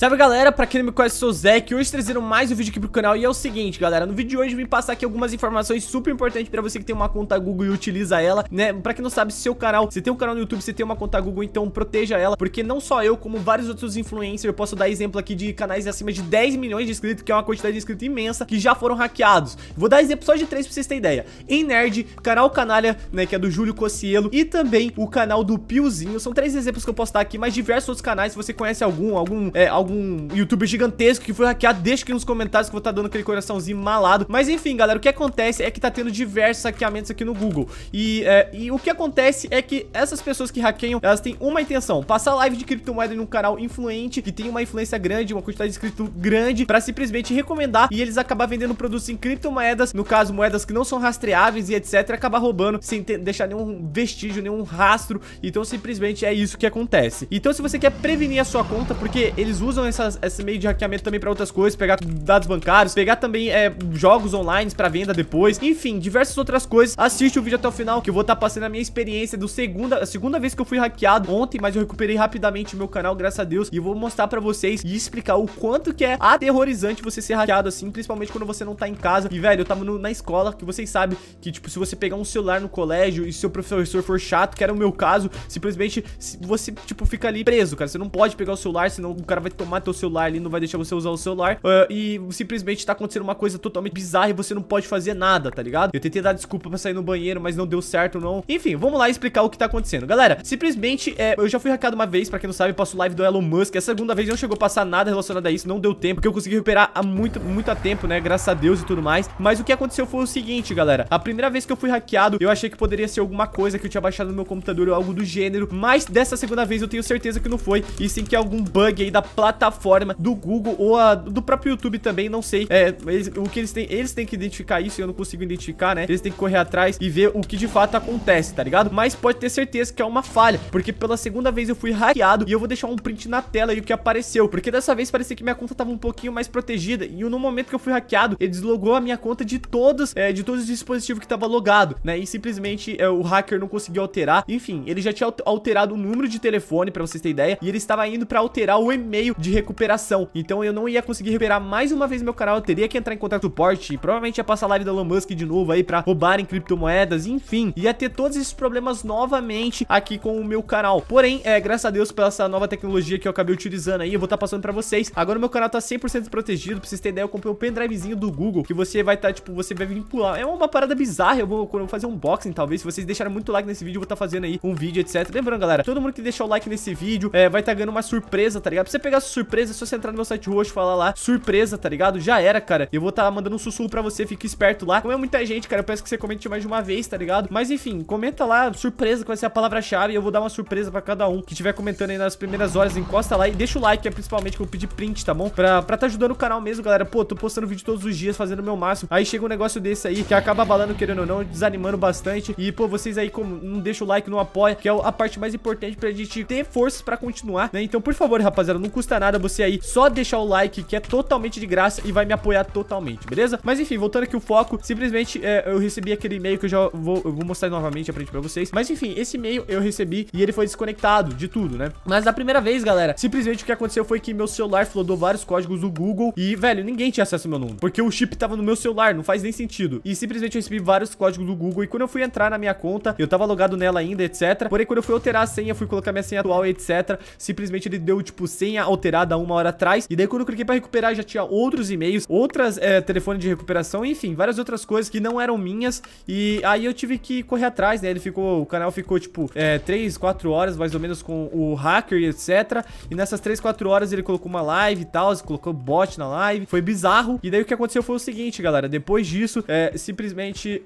Salve galera, pra quem não me conhece, sou o Zeke Hoje trazendo mais um vídeo aqui pro canal e é o seguinte, galera No vídeo de hoje eu vim passar aqui algumas informações super importantes pra você que tem uma conta Google e utiliza ela né? Pra quem não sabe, seu canal, se tem um canal no YouTube, você tem uma conta Google, então proteja ela Porque não só eu, como vários outros influencers Eu posso dar exemplo aqui de canais acima de 10 milhões de inscritos Que é uma quantidade de inscritos imensa, que já foram hackeados Vou dar exemplo só de três pra vocês terem ideia Em Nerd, canal Canalha, né, que é do Júlio Cocielo E também o canal do Piozinho São três exemplos que eu posso dar aqui, mas diversos outros canais Se você conhece algum, algum, é, algum algum youtuber gigantesco que foi hackeado, deixa aqui nos comentários que eu vou estar tá dando aquele coraçãozinho malado. Mas enfim, galera, o que acontece é que tá tendo diversos hackeamentos aqui no Google. E, é, e o que acontece é que essas pessoas que hackeiam, elas têm uma intenção, passar live de criptomoeda em um canal influente, que tem uma influência grande, uma quantidade de inscrito grande, pra simplesmente recomendar e eles acabar vendendo produtos em criptomoedas, no caso, moedas que não são rastreáveis e etc, acabar roubando sem ter, deixar nenhum vestígio, nenhum rastro. Então, simplesmente é isso que acontece. Então, se você quer prevenir a sua conta, porque eles usam usam essas, esse meio de hackeamento também pra outras coisas, pegar dados bancários, pegar também é, jogos online pra venda depois, enfim, diversas outras coisas. Assiste o vídeo até o final, que eu vou estar tá passando a minha experiência do segunda, a segunda vez que eu fui hackeado ontem, mas eu recuperei rapidamente o meu canal, graças a Deus, e vou mostrar pra vocês e explicar o quanto que é aterrorizante você ser hackeado assim, principalmente quando você não tá em casa. E, velho, eu tava no, na escola, que vocês sabem que, tipo, se você pegar um celular no colégio e seu professor for chato, que era o meu caso, simplesmente você, tipo, fica ali preso, cara. Você não pode pegar o celular, senão o cara vai tomar o teu celular, ele não vai deixar você usar o celular. Uh, e simplesmente tá acontecendo uma coisa totalmente bizarra e você não pode fazer nada, tá ligado? Eu tentei dar desculpa pra sair no banheiro, mas não deu certo, não. Enfim, vamos lá explicar o que tá acontecendo. Galera, simplesmente, é, eu já fui hackado uma vez, pra quem não sabe, passo live do Elon Musk. Essa segunda vez não chegou a passar nada relacionado a isso, não deu tempo, porque eu consegui recuperar há muito, muito tempo, né? Graças a Deus e tudo mais. Mas o que aconteceu foi o seguinte, galera. A primeira vez que eu fui hackeado, eu achei que poderia ser alguma coisa que eu tinha baixado no meu computador ou algo do gênero. Mas dessa segunda vez eu tenho certeza que não foi. E sim que é algum bug aí da plataforma plataforma do Google ou a, do próprio YouTube também, não sei. É, eles, o que eles têm, eles têm que identificar isso e eu não consigo identificar, né? Eles têm que correr atrás e ver o que de fato acontece, tá ligado? Mas pode ter certeza que é uma falha, porque pela segunda vez eu fui hackeado e eu vou deixar um print na tela e o que apareceu, porque dessa vez parecia que minha conta tava um pouquinho mais protegida e no momento que eu fui hackeado, ele deslogou a minha conta de todos é, de todos os dispositivos que tava logado, né? E simplesmente é, o hacker não conseguiu alterar. Enfim, ele já tinha alterado o número de telefone, para vocês terem ideia, e ele estava indo para alterar o e-mail de recuperação. Então eu não ia conseguir recuperar mais uma vez meu canal, eu teria que entrar em contato com o porte, provavelmente ia passar live da Elon Musk de novo aí pra roubarem criptomoedas, enfim, ia ter todos esses problemas novamente aqui com o meu canal. Porém, é, graças a Deus pela essa nova tecnologia que eu acabei utilizando aí, eu vou estar tá passando pra vocês. Agora o meu canal tá 100% protegido, pra vocês terem ideia, eu comprei um pendrivezinho do Google, que você vai estar, tá, tipo, você vai vincular. É uma parada bizarra, eu vou, eu vou fazer um unboxing, talvez, se vocês deixarem muito like nesse vídeo, eu vou estar tá fazendo aí um vídeo, etc. Lembrando, galera, todo mundo que deixar o like nesse vídeo, é, vai estar tá ganhando uma surpresa, tá ligado? Pra você pegar surpresa, é só você entrar no meu site roxo, falar lá, surpresa, tá ligado? Já era, cara. Eu vou estar tá mandando um sussurro pra você, fica esperto lá. Como é muita gente, cara, eu peço que você comente mais de uma vez, tá ligado? Mas enfim, comenta lá, surpresa, que vai ser a palavra-chave. Eu vou dar uma surpresa pra cada um que estiver comentando aí nas primeiras horas. Encosta lá e deixa o like, é principalmente que eu pedi print, tá bom? Pra, pra tá ajudando o canal mesmo, galera. Pô, tô postando vídeo todos os dias, fazendo o meu máximo. Aí chega um negócio desse aí que acaba balando, querendo ou não, desanimando bastante. E, pô, vocês aí como, não deixa o like, não apoia, que é a parte mais importante pra gente ter forças pra continuar, né? Então, por favor, rapaziada, não custa nada você aí só deixar o like, que é totalmente de graça e vai me apoiar totalmente, beleza? Mas enfim, voltando aqui o foco, simplesmente é, eu recebi aquele e-mail que eu já vou, eu vou mostrar novamente a frente pra vocês. Mas enfim, esse e-mail eu recebi e ele foi desconectado de tudo, né? Mas da primeira vez, galera, simplesmente o que aconteceu foi que meu celular flodou vários códigos do Google e, velho, ninguém tinha acesso ao meu número, porque o chip tava no meu celular, não faz nem sentido. E simplesmente eu recebi vários códigos do Google e quando eu fui entrar na minha conta, eu tava logado nela ainda, etc. Porém, quando eu fui alterar a senha, fui colocar minha senha atual, etc. Simplesmente ele deu, tipo, senha alterada alterada uma hora atrás. E daí quando eu cliquei pra recuperar já tinha outros e-mails, outras é, telefones de recuperação, enfim, várias outras coisas que não eram minhas. E aí eu tive que correr atrás, né? Ele ficou, o canal ficou tipo é, 3, 4 horas mais ou menos com o hacker e etc. E nessas 3, 4 horas ele colocou uma live e tal, colocou bot na live, foi bizarro. E daí o que aconteceu foi o seguinte, galera, depois disso, é, simplesmente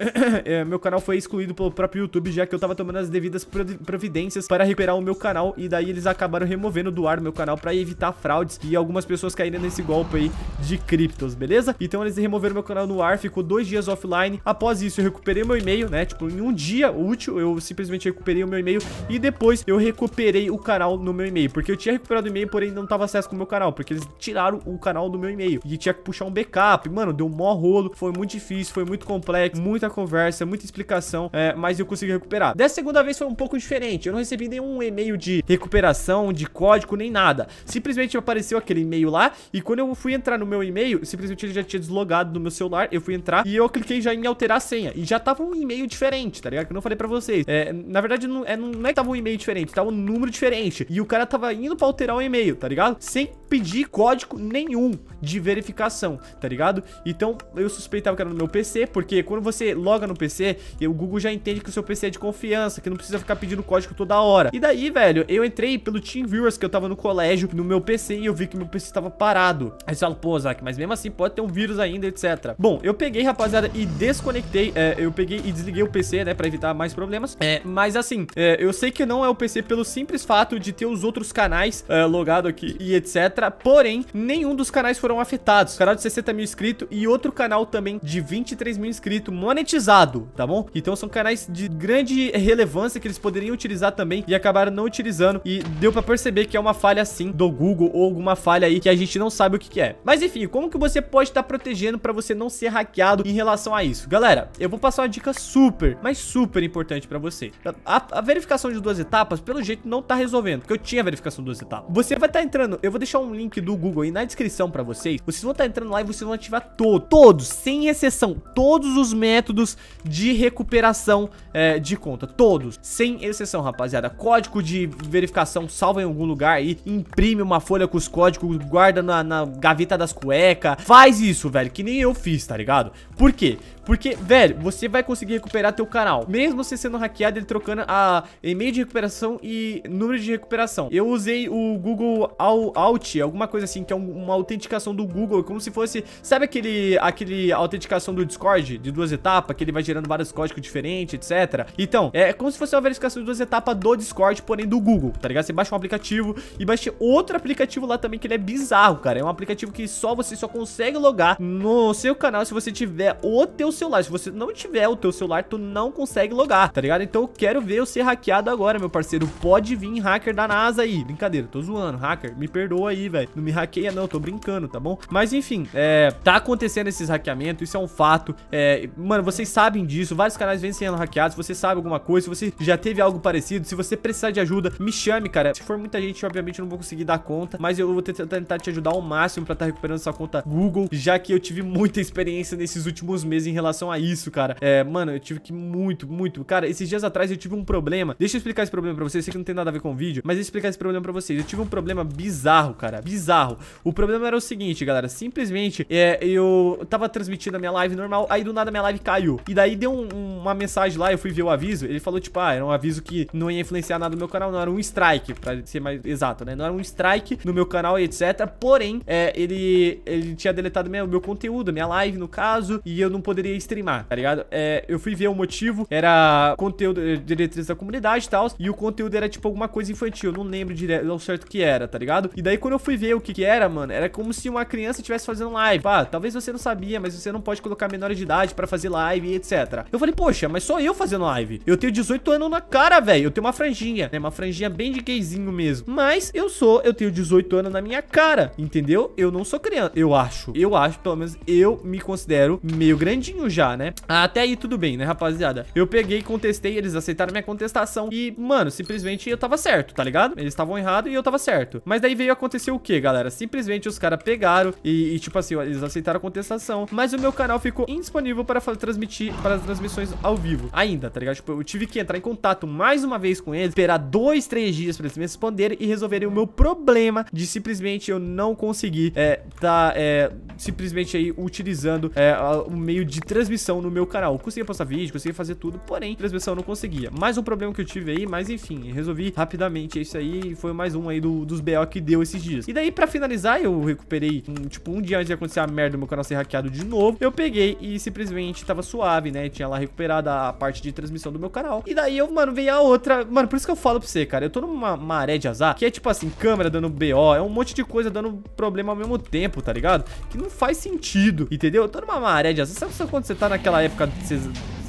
é, meu canal foi excluído pelo próprio YouTube, já que eu tava tomando as devidas providências para recuperar o meu canal. E daí eles acabaram removendo do ar o meu canal para evitar fraudes e algumas pessoas caírem nesse golpe aí de criptos, beleza? Então eles removeram meu canal no ar, ficou dois dias offline. Após isso, eu recuperei meu e-mail, né? Tipo, em um dia útil, eu simplesmente recuperei o meu e-mail e depois eu recuperei o canal no meu e-mail, porque eu tinha recuperado o e-mail, porém não tava acesso com o meu canal, porque eles tiraram o canal do meu e-mail e tinha que puxar um backup. Mano, deu um mó rolo, foi muito difícil, foi muito complexo, muita conversa, muita explicação, é, mas eu consegui recuperar. Dessa segunda vez foi um pouco diferente, eu não recebi nenhum e-mail de recuperação, de código, nem nada. Simplesmente simplesmente apareceu aquele e-mail lá. E quando eu fui entrar no meu e-mail, simplesmente ele já tinha deslogado do meu celular. Eu fui entrar e eu cliquei já em alterar a senha. E já tava um e-mail diferente, tá ligado? Que eu não falei pra vocês. É, na verdade, não é, não é que tava um e-mail diferente, tava um número diferente. E o cara tava indo pra alterar o e-mail, tá ligado? Sem pedir código nenhum de verificação, tá ligado? Então, eu suspeitava que era no meu PC, porque quando você loga no PC, o Google já entende que o seu PC é de confiança, que não precisa ficar pedindo código toda hora. E daí, velho, eu entrei pelo TeamViewers que eu tava no colégio, no meu PC, PC e eu vi que meu PC estava parado. Aí você fala, pô, Zac, mas mesmo assim pode ter um vírus ainda, etc. Bom, eu peguei, rapaziada, e desconectei. É, eu peguei e desliguei o PC, né, pra evitar mais problemas. É, mas assim, é, eu sei que não é o PC pelo simples fato de ter os outros canais é, logado aqui e etc. Porém, nenhum dos canais foram afetados. canal de 60 mil inscritos e outro canal também de 23 mil inscritos monetizado, tá bom? Então são canais de grande relevância que eles poderiam utilizar também e acabaram não utilizando. E deu pra perceber que é uma falha, assim do Google ou alguma falha aí que a gente não sabe o que, que é. Mas enfim, como que você pode estar tá protegendo para você não ser hackeado em relação a isso? Galera, eu vou passar uma dica super, mas super importante para você. A, a, verificação de duas etapas, pelo jeito, não tá resolvendo, porque eu tinha verificação de duas etapas. Você vai estar tá entrando, eu vou deixar um link do Google aí na descrição para vocês. Vocês vão estar tá entrando lá e vocês vão ativar todos, todos, sem exceção, todos os métodos de recuperação é, de conta, todos, sem exceção, rapaziada. Código de verificação salva em algum lugar aí, imprime uma folha folha com os códigos, guarda na, na gaveta das cuecas. Faz isso, velho, que nem eu fiz, tá ligado? Por quê? Porque, velho, você vai conseguir recuperar teu canal. Mesmo você sendo hackeado, ele trocando a e-mail de recuperação e número de recuperação. Eu usei o Google Alt, alguma coisa assim, que é uma autenticação do Google, como se fosse... Sabe aquele, aquele autenticação do Discord, de duas etapas, que ele vai gerando vários códigos diferentes, etc? Então, é como se fosse uma verificação de duas etapas do Discord, porém do Google, tá ligado? Você baixa um aplicativo e baixa outro aplicativo aplicativo lá também que ele é bizarro, cara. É um aplicativo que só você só consegue logar no seu canal se você tiver o teu celular. Se você não tiver o teu celular, tu não consegue logar, tá ligado? Então eu quero ver eu ser hackeado agora, meu parceiro. Pode vir hacker da NASA aí. Brincadeira, tô zoando. Hacker, me perdoa aí, velho. Não me hackeia não, tô brincando, tá bom? Mas enfim, é, tá acontecendo esses hackeamentos, isso é um fato. É, mano, vocês sabem disso. Vários canais vêm sendo hackeados. Se você sabe alguma coisa, se você já teve algo parecido, se você precisar de ajuda, me chame, cara. Se for muita gente, obviamente eu não vou conseguir dar conta conta, mas eu vou tentar te ajudar ao máximo pra estar tá recuperando sua conta Google, já que eu tive muita experiência nesses últimos meses em relação a isso, cara. É, mano, eu tive que muito, muito... Cara, esses dias atrás eu tive um problema. Deixa eu explicar esse problema pra vocês. Eu sei que não tem nada a ver com o vídeo, mas eu explicar esse problema pra vocês. Eu tive um problema bizarro, cara. Bizarro. O problema era o seguinte, galera. Simplesmente, é, eu tava transmitindo a minha live normal, aí do nada minha live caiu. E daí deu um, uma mensagem lá, eu fui ver o aviso. Ele falou, tipo, ah, era um aviso que não ia influenciar nada no meu canal, não era um strike, pra ser mais exato, né? Não era um strike like no meu canal e etc. Porém, é, ele, ele tinha deletado meu, meu conteúdo, minha live, no caso, e eu não poderia streamar, tá ligado? É, eu fui ver o motivo, era conteúdo, eh, diretriz da comunidade e tal, e o conteúdo era tipo alguma coisa infantil, eu não lembro direto, não certo que era, tá ligado? E daí quando eu fui ver o que que era, mano, era como se uma criança estivesse fazendo live. Ah, talvez você não sabia, mas você não pode colocar menor de idade pra fazer live e etc. Eu falei, poxa, mas só eu fazendo live. Eu tenho 18 anos na cara, velho. Eu tenho uma franjinha, né? Uma franjinha bem de gayzinho mesmo. Mas eu sou, eu tenho 18 18 anos na minha cara, entendeu? Eu não sou criança, eu acho. Eu acho, pelo menos eu me considero meio grandinho já, né? Até aí tudo bem, né, rapaziada? Eu peguei, contestei, eles aceitaram minha contestação e, mano, simplesmente eu tava certo, tá ligado? Eles estavam errados e eu tava certo. Mas daí veio acontecer o que, galera? Simplesmente os caras pegaram e, e, tipo assim, eles aceitaram a contestação, mas o meu canal ficou indisponível para transmitir para as transmissões ao vivo ainda, tá ligado? Tipo, eu tive que entrar em contato mais uma vez com eles, esperar dois, três dias para eles me responderem e resolverem o meu problema problema de simplesmente eu não conseguir é, tá é, simplesmente aí utilizando é, o meio de transmissão no meu canal. Eu conseguia postar vídeo, conseguia fazer tudo, porém, transmissão eu não conseguia. Mais um problema que eu tive aí, mas enfim, resolvi rapidamente isso aí. Foi mais um aí do, dos BO que deu esses dias. E daí, pra finalizar, eu recuperei, um, tipo, um dia antes de acontecer a merda, do meu canal ser hackeado de novo. Eu peguei e simplesmente tava suave, né? Tinha lá recuperado a parte de transmissão do meu canal. E daí eu, mano, veio a outra. Mano, por isso que eu falo pra você, cara. Eu tô numa maré de azar, que é tipo assim, câmera dando B BO, é um monte de coisa dando problema ao mesmo tempo, tá ligado? Que não faz sentido, entendeu? Tô numa maré de azar. Sabe quando você tá naquela época... Você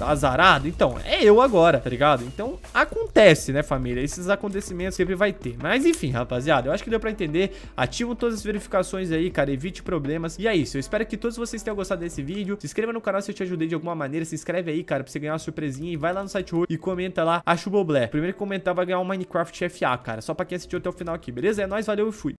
azarado. Então, é eu agora, tá ligado? Então, acontece, né, família? Esses acontecimentos sempre vai ter. Mas, enfim, rapaziada, eu acho que deu pra entender. Ativo todas as verificações aí, cara. Evite problemas. E é isso. Eu espero que todos vocês tenham gostado desse vídeo. Se inscreva no canal se eu te ajudei de alguma maneira. Se inscreve aí, cara, pra você ganhar uma surpresinha. E vai lá no site hoje e comenta lá. Acho o Boblé. Primeiro que comentar vai ganhar um Minecraft FA, cara. Só pra quem assistiu até o final aqui, beleza? É nóis, valeu e fui.